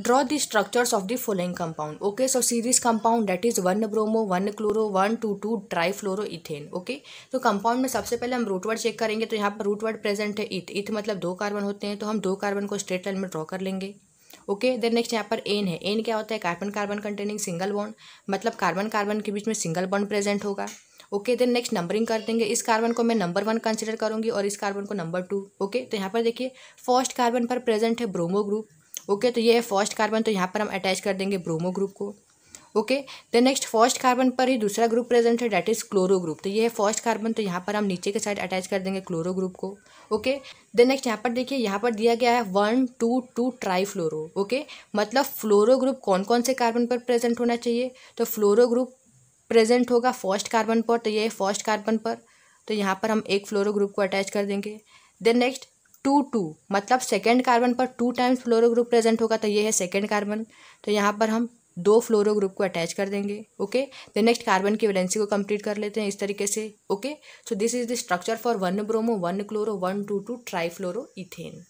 draw the structures of the following compound okay so see this compound that is one bromo one chloro one two two trifluorone okay तो compound में सबसे पहले हम रूटवर्ड check करेंगे तो यहाँ पर रूटवर्ड प्रेजेंट है इथ इथ मतलब दो कार्बन होते हैं तो हम दो कार्बन को स्ट्रेट लाइन में ड्रॉ कर लेंगे ओके देन नेक्स्ट यहाँ पर एन है एन क्या होता है carbon carbon containing single bond मतलब कार्बन कार्बन के बीच में सिंगल बॉन्ड प्रेजेंट होगा ओके देन नेक्स्ट नंबरिंग कर देंगे इस कार्बन को मैं नंबर वन कंसिडर करूंगी और इस कार्बन को नंबर टू ओके तो यहाँ पर देखिए फर्स्ट कार्बन पर प्रेजेंट है ब्रोमो ग्रुप ओके तो ये है फर्स्ट कार्बन तो यहाँ पर हम अटैच कर देंगे ब्रोमो ग्रुप को okay the next first carbon पर ही दूसरा ग्रुप प्रेजेंट है डैट इज़ क्लोरो ग्रुप तो ये है फर्स्ट कार्बन तो यहाँ पर हम नीचे के साइड अटैच कर देंगे क्लोरो ग्रुप को ओके द नेक्स्ट यहाँ पर देखिए यहाँ पर दिया गया है one two two trifluoro okay मतलब फ्लोरो ग्रुप कौन कौन से कार्बन पर प्रेजेंट होना चाहिए तो फ्लोरो ग्रुप प्रेजेंट होगा फर्स्ट कार्बन पर तो ये है फर्स्ट कार्बन पर तो यहाँ पर हम एक फ्लोरो ग्रुप को अटैच कर देंगे देन नेक्स्ट टू टू मतलब सेकेंड कार्बन पर two times fluoro group present होगा तो ये है सेकेंड कार्बन तो यहाँ पर हम दो फ्लोरो ग्रुप को अटैच कर देंगे ओके द नेक्स्ट कार्बन की वैलेंसी को कंप्लीट कर लेते हैं इस तरीके से okay so this is the structure for one bromo one chloro one two two trifluoro ethane